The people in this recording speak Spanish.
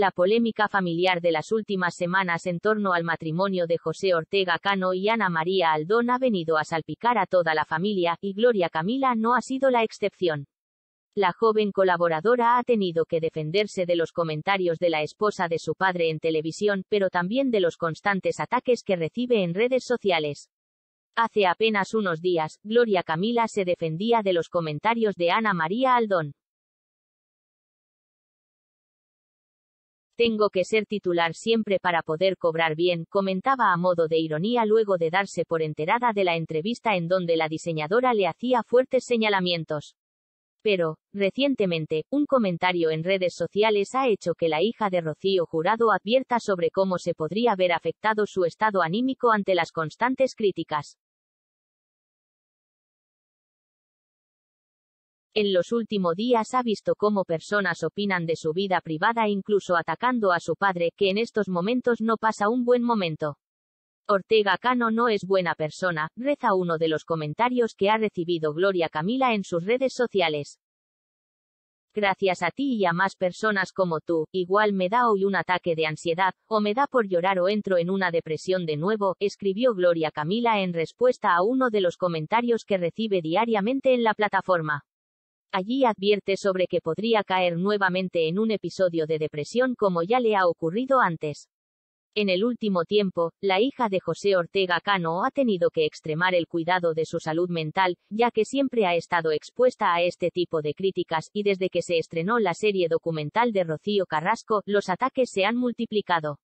La polémica familiar de las últimas semanas en torno al matrimonio de José Ortega Cano y Ana María Aldón ha venido a salpicar a toda la familia, y Gloria Camila no ha sido la excepción. La joven colaboradora ha tenido que defenderse de los comentarios de la esposa de su padre en televisión, pero también de los constantes ataques que recibe en redes sociales. Hace apenas unos días, Gloria Camila se defendía de los comentarios de Ana María Aldón. Tengo que ser titular siempre para poder cobrar bien, comentaba a modo de ironía luego de darse por enterada de la entrevista en donde la diseñadora le hacía fuertes señalamientos. Pero, recientemente, un comentario en redes sociales ha hecho que la hija de Rocío Jurado advierta sobre cómo se podría haber afectado su estado anímico ante las constantes críticas. En los últimos días ha visto cómo personas opinan de su vida privada e incluso atacando a su padre, que en estos momentos no pasa un buen momento. Ortega Cano no es buena persona, reza uno de los comentarios que ha recibido Gloria Camila en sus redes sociales. Gracias a ti y a más personas como tú, igual me da hoy un ataque de ansiedad, o me da por llorar o entro en una depresión de nuevo, escribió Gloria Camila en respuesta a uno de los comentarios que recibe diariamente en la plataforma. Allí advierte sobre que podría caer nuevamente en un episodio de depresión como ya le ha ocurrido antes. En el último tiempo, la hija de José Ortega Cano ha tenido que extremar el cuidado de su salud mental, ya que siempre ha estado expuesta a este tipo de críticas, y desde que se estrenó la serie documental de Rocío Carrasco, los ataques se han multiplicado.